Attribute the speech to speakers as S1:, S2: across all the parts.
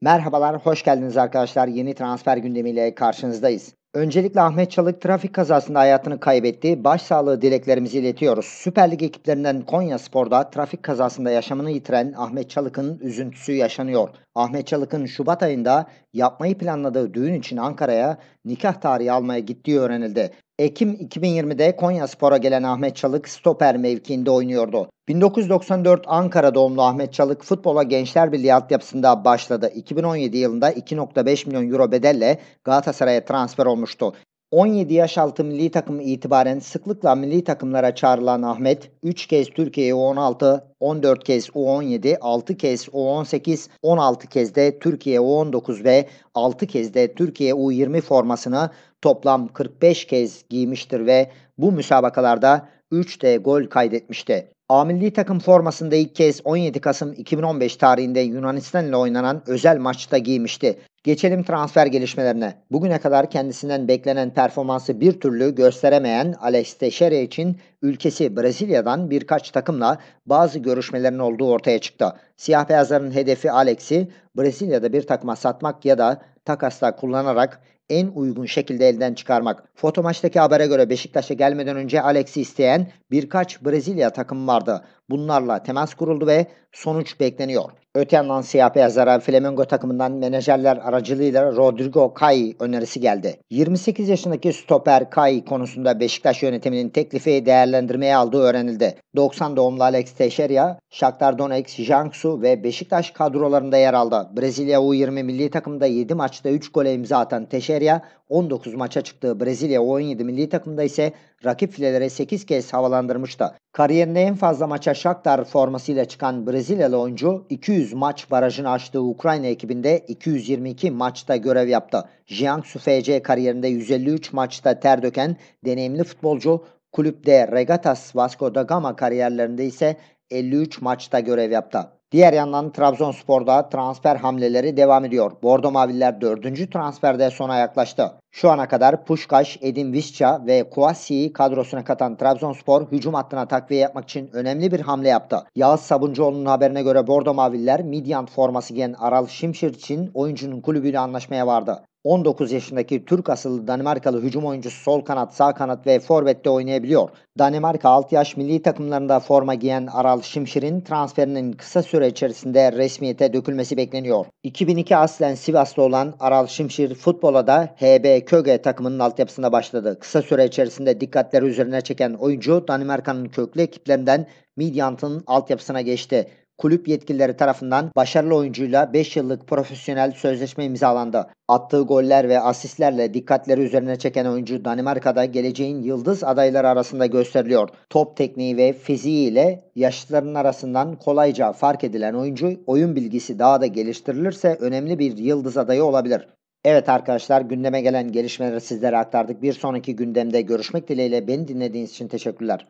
S1: Merhabalar, hoş geldiniz arkadaşlar. Yeni transfer gündemiyle karşınızdayız. Öncelikle Ahmet Çalık trafik kazasında hayatını kaybetti. Başsağlığı dileklerimizi iletiyoruz. Süper Lig ekiplerinden Konya Spor'da trafik kazasında yaşamını yitiren Ahmet Çalık'ın üzüntüsü yaşanıyor. Ahmet Çalık'ın Şubat ayında yapmayı planladığı düğün için Ankara'ya nikah tarihi almaya gittiği öğrenildi. Ekim 2020'de Konya Spor'a gelen Ahmet Çalık stoper mevkiinde oynuyordu. 1994 Ankara doğumlu Ahmet Çalık futbola Gençler Birliği altyapısında başladı. 2017 yılında 2.5 milyon euro bedelle Galatasaray'a transfer olmuştu. 17 yaş altı milli takım itibaren sıklıkla milli takımlara çağrılan Ahmet 3 kez Türkiye U16, 14 kez U17, 6 kez U18, 16 kez de Türkiye U19 ve 6 kez de Türkiye U20 formasını toplam 45 kez giymiştir ve bu müsabakalarda 3 de gol kaydetmişti. A milli takım formasında ilk kez 17 Kasım 2015 tarihinde Yunanistan ile oynanan özel maçta giymişti. Geçelim transfer gelişmelerine. Bugüne kadar kendisinden beklenen performansı bir türlü gösteremeyen Alex Teixeira için ülkesi Brezilya'dan birkaç takımla bazı görüşmelerin olduğu ortaya çıktı. Siyah beyazların hedefi Alex'i Brezilya'da bir takıma satmak ya da takasla kullanarak en uygun şekilde elden çıkarmak. Foto maçtaki habere göre Beşiktaş'a gelmeden önce Alex'i isteyen birkaç Brezilya takım vardı. Bunlarla temas kuruldu ve sonuç bekleniyor. Öte yandan siyah beyazlara Flamengo takımından menajerler aracılığıyla Rodrigo Kai önerisi geldi. 28 yaşındaki stoper Kai konusunda Beşiktaş yönetiminin teklifi değerlendirmeye aldığı öğrenildi. 90 doğumlu Alex Teixeira, Shakhtar Donetsk, Jiangsu oyuncusu ve Beşiktaş kadrolarında yer aldı. Brezilya U20 milli takımda 7 maçta 3 gole imza atan Teşeria 19 maça çıktığı Brezilya U17 milli takımda ise rakip filelere 8 kez havalandırmıştı. Kariyerinde en fazla maça Shakhtar formasıyla çıkan Brezilyalı oyuncu 200 maç barajını aştığı Ukrayna ekibinde 222 maçta görev yaptı. Jiangsu FC kariyerinde 153 maçta ter döken deneyimli futbolcu kulüpte Regatas Vasco da Gama kariyerlerinde ise 53 maçta görev yaptı. Diğer yandan Trabzonspor'da transfer hamleleri devam ediyor. Bordo Maviller 4. transferde sona yaklaştı. Şu ana kadar Puşkaş, Edin Visca ve Kouassi'yi kadrosuna katan Trabzonspor hücum hattına takviye yapmak için önemli bir hamle yaptı. Yağız Sabuncuoğlu'nun haberine göre Bordo Maviller Midyant forması giyen Aral Şimşir için oyuncunun kulübüyle anlaşmaya vardı. 19 yaşındaki Türk asıllı Danimarkalı hücum oyuncusu sol kanat, sağ kanat ve forvette oynayabiliyor. Danimarka alt yaş milli takımlarında forma giyen Aral Şimşir'in transferinin kısa süre içerisinde resmiyete dökülmesi bekleniyor. 2002 aslen Sivaslı olan Aral Şimşir futbola da HB Köge takımının altyapısına başladı. Kısa süre içerisinde dikkatleri üzerine çeken oyuncu Danimarka'nın köklü ekiplerinden Midyant'ın altyapısına geçti. Kulüp yetkilileri tarafından başarılı oyuncuyla 5 yıllık profesyonel sözleşme imzalandı. Attığı goller ve asistlerle dikkatleri üzerine çeken oyuncu Danimarka'da geleceğin yıldız adayları arasında gösteriliyor. Top tekniği ve fiziği ile yaşlıların arasından kolayca fark edilen oyuncu oyun bilgisi daha da geliştirilirse önemli bir yıldız adayı olabilir. Evet arkadaşlar gündeme gelen gelişmeleri sizlere aktardık. Bir sonraki gündemde görüşmek dileğiyle beni dinlediğiniz için teşekkürler.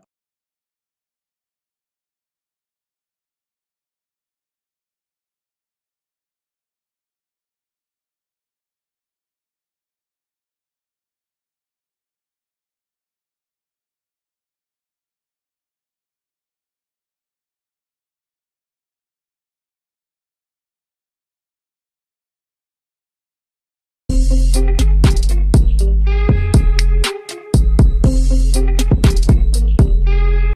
S1: Thank you.